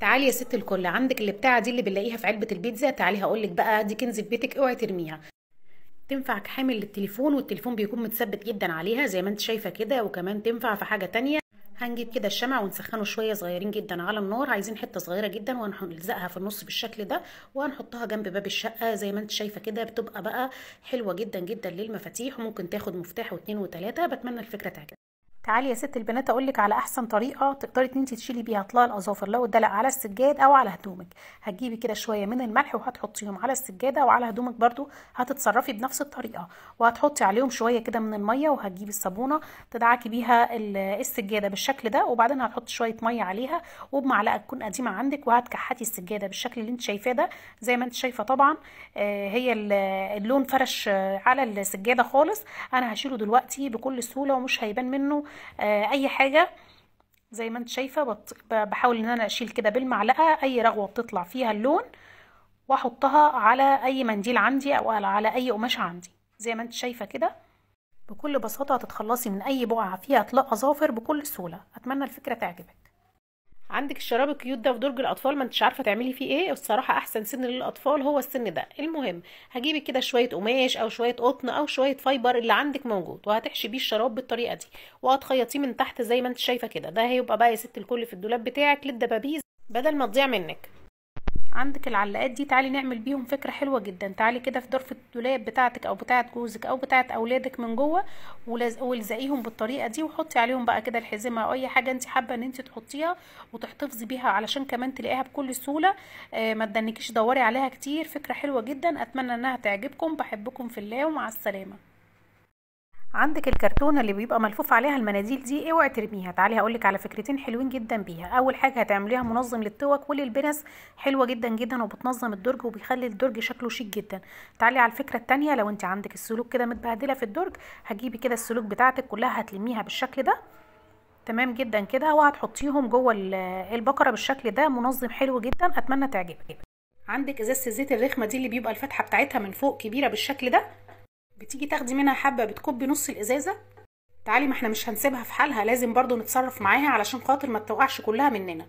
تعالي يا ست الكل عندك اللي بتاعه دي اللي بنلاقيها في علبه البيتزا تعالي هقول لك بقى دي كنز في بيتك اوعي ترميها تنفع كحامل للتليفون والتليفون بيكون متثبت جدا عليها زي ما انت شايفه كده وكمان تنفع في حاجه تانية هنجيب كده الشمع ونسخنه شويه صغيرين جدا على النار عايزين حته صغيره جدا وهنلزقها في النص بالشكل ده وهنحطها جنب باب الشقه زي ما انت شايفه كده بتبقى بقى حلوه جدا جدا للمفاتيح وممكن تاخد مفتاح واتنين وتلاته بتمنى الفكره تعجبك تعالي يا ست البنات اقول لك على احسن طريقه تقدري ان انت تشيلي بيها طلع الاظافر لو اتدلق على السجاد او على هدومك هتجيبي كده شويه من الملح وهتحطيهم على السجاده وعلى هدومك برده هتتصرفي بنفس الطريقه وهتحطي عليهم شويه كده من الميه وهتجيبي الصابونه تدعكي بيها السجاده بالشكل ده وبعدين هتحطي شويه ميه عليها وبمعلقه تكون قديمه عندك وهتكحتي السجاده بالشكل اللي انت شايفاه ده زي ما انت شايفه طبعا آه، هي اللون فرش على السجاده خالص انا هشيله دلوقتي بكل سهوله ومش هيبان منه آه، اي حاجه زي ما انت شايفه بحاول ان انا اشيل كده بالمعلقه اي رغوه بتطلع فيها اللون واحطها على اي منديل عندي او على اي قماشه عندي زي ما انت شايفه كده بكل بساطه هتتخلصي من اي بقعه فيها اطلاق اظافر بكل سهوله اتمنى الفكره تعجبك عندك الشراب الكيوت ده في درج الاطفال ما انتش عارفه تعملي فيه ايه الصراحه احسن سن للاطفال هو السن ده المهم هجيبي كده شويه قماش او شويه قطن او شويه فايبر اللي عندك موجود وهتحشي بيه الشراب بالطريقه دي وهتخيطيه من تحت زي ما انت شايفه كده ده هيبقى بقى يا ست الكل في الدولاب بتاعك للدبابيز بدل ما تضيع منك عندك العلاقات دي تعالي نعمل بيهم فكره حلوه جدا تعالي كده في ظرف الدولاب بتاعتك او بتاعت جوزك او بتاعت اولادك من جوه والزقيهم بالطريقه دي وحطي عليهم بقى كده الحزمه او اي حاجه انت حابه ان انت تحطيها وتحتفظي بيها علشان كمان تلاقيها بكل سهوله آه ما تدنكيش دوري عليها كتير فكره حلوه جدا اتمنى انها تعجبكم بحبكم في الله ومع السلامه عندك الكرتونة اللي بيبقى ملفوف عليها المناديل دي اوعي ترميها تعالي هقولك على فكرتين حلوين جدا بيها اول حاجة هتعمليها منظم للتوك وللبنس حلوة جدا جدا وبتنظم الدرج وبيخلي الدرج شكله شيك جدا تعالي على الفكرة التانية لو انت عندك السلوك كده متبهدلة في الدرج هتجيبي كده السلوك بتاعتك كلها هتلميها بالشكل ده تمام جدا كده وهتحطيهم جوه البقرة بالشكل ده منظم حلو جدا اتمنى تعجبك عندك ازازه الزيت الرخمه دي اللي بيبقى الفتحه بتاعتها من فوق كبيره بالشكل ده بتيجي تاخدي منها حبه بتكبي نص الازازه تعالي ما احنا مش هنسيبها في حالها لازم برضو نتصرف معاها علشان خاطر ما تتوقعش كلها مننا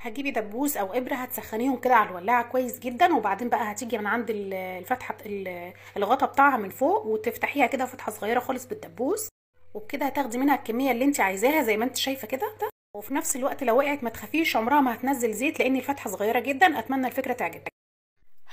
هتجيبي دبوس او ابره هتسخنيهم كده على الولاعه كويس جدا وبعدين بقى هتيجي من عند الفتحه الغطا بتاعها من فوق وتفتحيها كده فتحه صغيره خالص بالدبوس وبكده هتاخدي منها الكميه اللي انت عايزاها زي ما انت شايفه كده وفي نفس الوقت لو وقعت ما تخافيش عمرها ما هتنزل زيت لان الفتحه صغيره جدا اتمنى الفكره تعجبك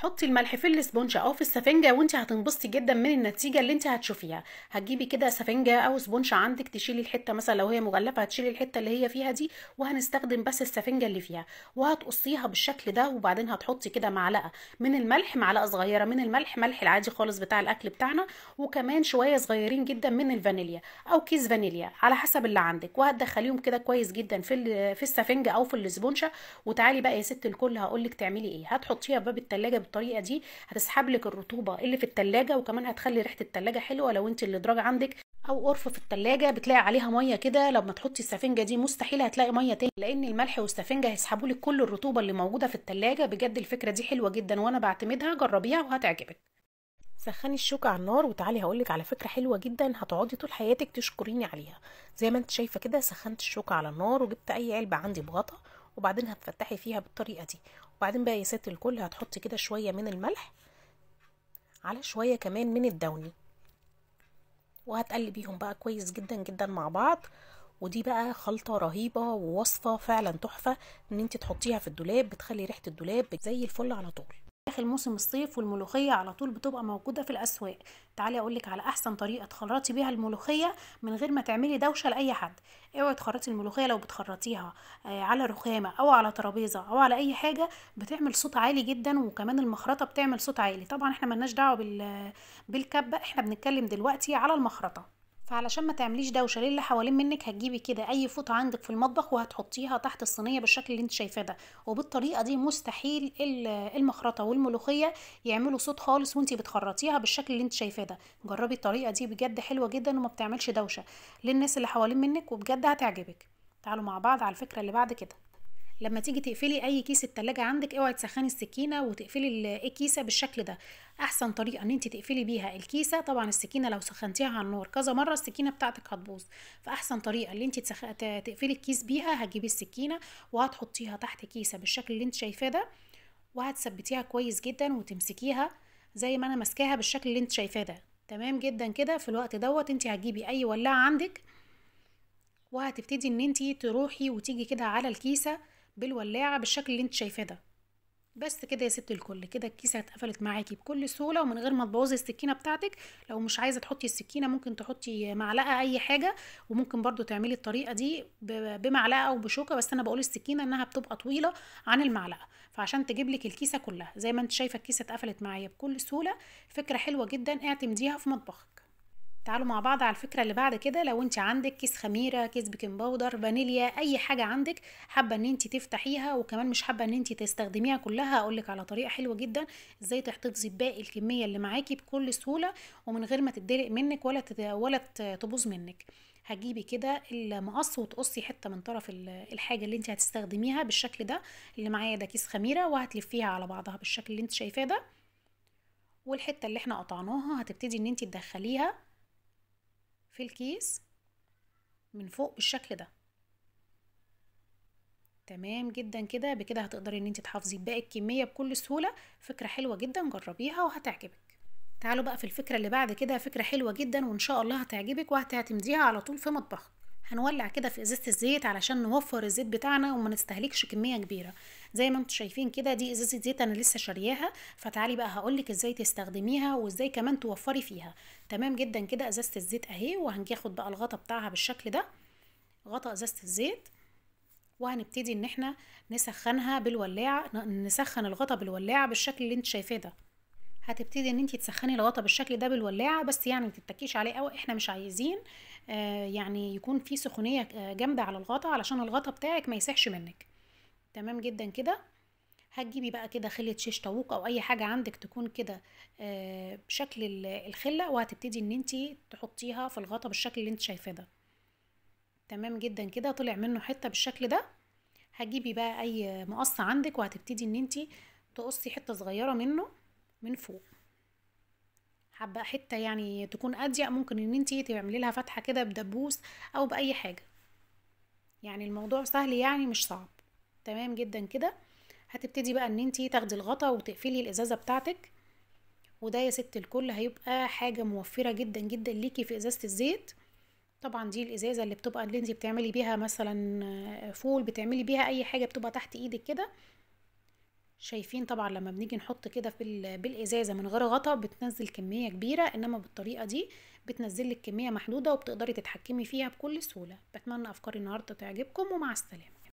حطي الملح في الاسبونج او في السفنجه وانت هتنبسطي جدا من النتيجه اللي انت هتشوفيها هتجيبي كده سفنجه او اسبونج عندك تشيلي الحته مثلا لو هي مغلفه هتشيلي الحته اللي هي فيها دي وهنستخدم بس السفنجه اللي فيها وهتقصيها بالشكل ده وبعدين هتحطي كده معلقه من الملح معلقه صغيره من الملح ملح العادي خالص بتاع الاكل بتاعنا وكمان شويه صغيرين جدا من الفانيليا او كيس فانيليا على حسب اللي عندك وهتدخليهم كده كويس جدا في في السفنجه او في الاسبونجه وتعالي بقى يا ست الكل هقول لك تعملي ايه هتحطيها باب التلاجة بالطريقه دي هتسحب لك الرطوبه اللي في التلاجة وكمان هتخلي ريحه التلاجة حلوه لو انت الادراج عندك او قرفه في التلاجة بتلاقي عليها ميه كده لما تحطي السفنجه دي مستحيل هتلاقي ميه تاني لان الملح والسفنجه هيسحبوا لك كل الرطوبه اللي موجوده في التلاجة بجد الفكره دي حلوه جدا وانا بعتمدها جربيها وهتعجبك سخني الشوكة على النار وتعالي هقولك على فكرة حلوة جدا هتقعدي طول حياتك تشكريني عليها زي ما انت شايفة كده سخنت الشوكة على النار وجبت اي علبة عندي بغطا وبعدين هتفتحي فيها بالطريقه دي وبعدين بقى يا ست الكل هتحطي كده شويه من الملح على شويه كمان من الدوني وهتقلبيهم بقى كويس جدا جدا مع بعض ودي بقى خلطة رهيبة ووصفة فعلا تحفة ان انت تحطيها في الدولاب بتخلي ريحة الدولاب زي الفل على طول داخل موسم الصيف والملوخية على طول بتبقى موجودة في الأسواق تعالي أقولك على أحسن طريقة تخرطي بيها الملوخية من غير ما تعملي دوشة لأي حد اوعي تخرطي الملوخية لو بتخرطيها آه، على رخامة أو على ترابيزة أو على أي حاجة بتعمل صوت عالي جدا وكمان المخرطة بتعمل صوت عالي طبعا احنا ملناش دعوة بالكبة احنا بنتكلم دلوقتي على المخرطة فعلشان ما تعمليش دوشه للي حوالين منك هتجيبي كده اي فوطه عندك في المطبخ وهتحطيها تحت الصينيه بالشكل اللي انت شايفاه ده وبالطريقه دي مستحيل المخرطه والملوخيه يعملوا صوت خالص وانت بتخرطيها بالشكل اللي انت شايفاه ده جربي الطريقه دي بجد حلوه جدا وما بتعملش دوشه للناس اللي حوالين منك وبجد هتعجبك تعالوا مع بعض على الفكره اللي بعد كده لما تيجي تقفلي اي كيس التلاجة عندك اوعي تسخني السكينه وتقفلي الكيسه بالشكل ده احسن طريقه ان انت تقفلي بيها الكيسه طبعا السكينه لو سخنتيها على النار كذا مره السكينه بتاعتك هتبوظ فاحسن طريقه ان انت تسخ... تقفلي الكيس بيها هتجيبي السكينه وهتحطيها تحت كيسه بالشكل اللي انت شايفاه ده وهتثبتيها كويس جدا وتمسكيها زي ما انا ماسكاها بالشكل اللي انت شايفاه ده تمام جدا كده في الوقت دوت انت هتجيبي اي ولاعه عندك وهتبتدي ان انت تروحي وتيجي كده على الكيسه بالولاعه بالشكل اللي انت شايفاه ده بس كده يا ست الكل كده الكيسه اتقفلت معاكي بكل سهوله ومن غير ما تبوظي السكينه بتاعتك لو مش عايزه تحطي السكينه ممكن تحطي معلقه اي حاجه وممكن برضو تعملي الطريقه دي بمعلقه او بشوكه بس انا بقول السكينه انها بتبقى طويله عن المعلقه فعشان تجيب لك الكيسه كلها زي ما انت شايفه الكيسه اتقفلت معايا بكل سهوله فكره حلوه جدا اعتمديها في مطبخك تعالوا مع بعض على الفكرة اللي بعد كده لو انت عندك كيس خميرة كيس بيكنج باودر فانيليا اي حاجة عندك حابة ان انت تفتحيها وكمان مش حابة ان انت تستخدميها كلها اقولك على طريقة حلوة جدا ازاي تحتفظي بباقي الكمية اللي معاكي بكل سهولة ومن غير ما تتدلق منك ولا ولا تبوظ منك هتجيبي كده المقص وتقصي حته من طرف الحاجه اللي انت هتستخدميها بالشكل ده اللي معايا ده كيس خميره وهتلفيها على بعضها بالشكل اللي انت شايفاه ده والحته اللي احنا قطعناها هتبتدي ان انت تدخليها في الكيس من فوق بالشكل ده تمام جدا كده بكده هتقدري ان انت تحافظي باقي الكميه بكل سهوله فكره حلوه جدا جربيها وهتعجبك تعالوا بقى في الفكره اللي بعد كده فكره حلوه جدا وان شاء الله هتعجبك وهتعتمديها على طول في مطبخك هنولع كده في ازازه الزيت علشان نوفر الزيت بتاعنا وما نستهلكش كميه كبيره زي ما انتم شايفين كده دي ازازه زيت انا لسه شارياها فتعالي بقى هقولك ازاي تستخدميها وازاي كمان توفري فيها تمام جدا كده ازازه الزيت اهي وهناخد بقى الغطا بتاعها بالشكل ده غطا ازازه الزيت وهنبتدي ان احنا نسخنها بالولاعه نسخن الغطا بالولاعه بالشكل اللي انت شايفاه ده هتبتدي ان انت تسخني الغطا بالشكل ده بالولاعه بس يعني ما تتكيش عليه قوي احنا مش عايزين آه، يعني يكون في سخونيه آه، جامده على الغطا علشان الغطا بتاعك ما يسحش منك تمام جدا كده هتجيبي بقى كده خله شيش طاووق او اي حاجه عندك تكون كده آه، بشكل الخله وهتبتدي ان انت تحطيها في الغطا بالشكل اللي انت شايفاه ده تمام جدا كده طلع منه حته بالشكل ده هتجيبي بقى اي مقص عندك وهتبتدي ان انت تقصي حته صغيره منه من فوق حبه حته يعني تكون اضيق ممكن ان انت تعملي لها فتحه كده بدبوس او باي حاجه يعني الموضوع سهل يعني مش صعب تمام جدا كده هتبتدي بقى ان انت تاخدي الغطا وتقفلي الازازه بتاعتك وده يا ست الكل هيبقى حاجه موفره جدا جدا ليكي في ازازه الزيت طبعا دي الازازه اللي بتبقى اللي انت بتعملي بيها مثلا فول بتعملي بيها اي حاجه بتبقى تحت ايدك كده شايفين طبعا لما بنيجي نحط كده في بالازازه من غير غطا بتنزل كميه كبيره انما بالطريقه دي بتنزل لك كميه محدوده وبتقدري تتحكمي فيها بكل سهوله بتمنى افكاري النهارده تعجبكم ومع السلامه